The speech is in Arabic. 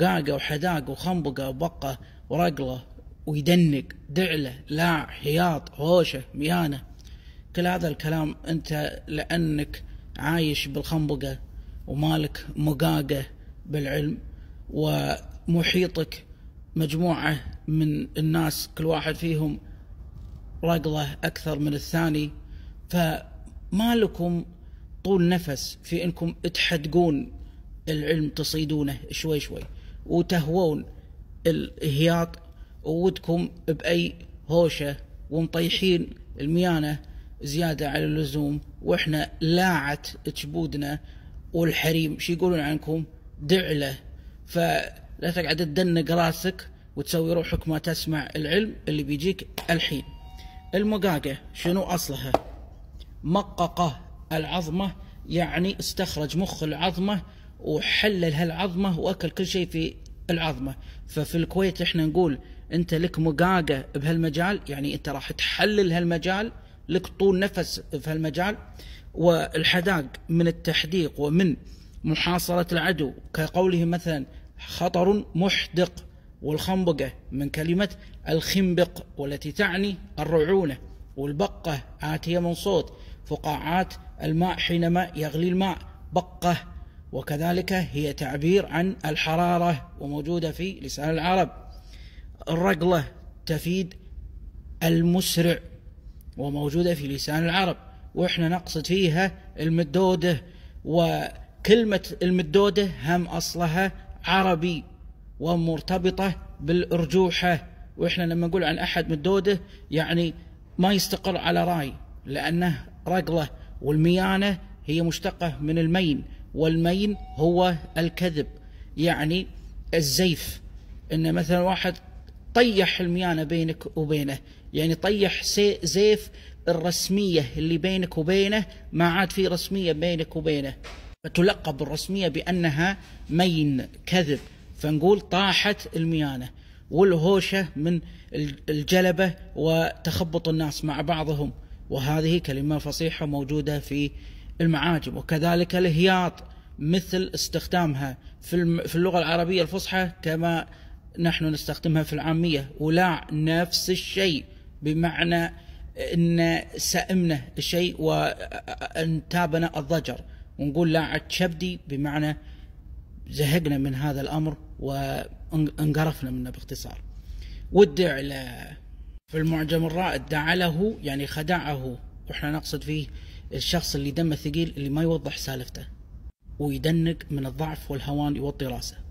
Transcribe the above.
وقاقه وحداق وخنبقه وبقه ورقله ويدنق دعله لاع حياط هوشه ميانه كل هذا الكلام انت لانك عايش بالخنبقه ومالك مقاقه بالعلم ومحيطك مجموعه من الناس كل واحد فيهم رقله اكثر من الثاني فما لكم طول نفس في انكم تحدقون العلم تصيدونه شوي شوي وتهوون الهياط وودكم بأي هوشة ومطيحين الميانة زيادة على اللزوم وإحنا لاعت جبودنا والحريم شو يقولون عنكم دعلة فلا تقعد تدنق راسك وتسوي روحك ما تسمع العلم اللي بيجيك الحين المقاقة شنو أصلها مققة العظمة يعني استخرج مخ العظمة وحلل هالعظمه واكل كل شيء في العظمه ففي الكويت احنا نقول انت لك مقاقه بهالمجال يعني انت راح تحلل هالمجال لك طول نفس في هالمجال والحداق من التحديق ومن محاصرة العدو كقوله مثلا خطر محدق والخنبقة من كلمة الخنبق والتي تعني الرعونة والبقة آتية من صوت فقاعات الماء حينما يغلي الماء بقة وكذلك هي تعبير عن الحرارة وموجودة في لسان العرب الرقلة تفيد المسرع وموجودة في لسان العرب وإحنا نقصد فيها المدودة وكلمة المدودة هم أصلها عربي ومرتبطة بالأرجوحة وإحنا لما نقول عن أحد مدودة يعني ما يستقر على راي لأنه رقلة والميانة هي مشتقة من المين والمين هو الكذب يعني الزيف ان مثلا واحد طيح الميانه بينك وبينه يعني طيح زيف الرسميه اللي بينك وبينه ما عاد في رسميه بينك وبينه فتلقب الرسميه بانها مين كذب فنقول طاحت الميانه والهوشه من الجلبه وتخبط الناس مع بعضهم وهذه كلمه فصيحه موجوده في المعاجم وكذلك الهياط مثل استخدامها في اللغة العربية الفصحى كما نحن نستخدمها في العامية ولاع نفس الشيء بمعنى أن سأمنا الشيء وانتابنا الضجر ونقول لاعت شبدي بمعنى زهقنا من هذا الأمر وانقرفنا منه باختصار ودع في المعجم الرائد دعله يعني خدعه واحنا نقصد فيه الشخص اللي دمه ثقيل اللي ما يوضح سالفته ويدنق من الضعف والهوان يوطي راسه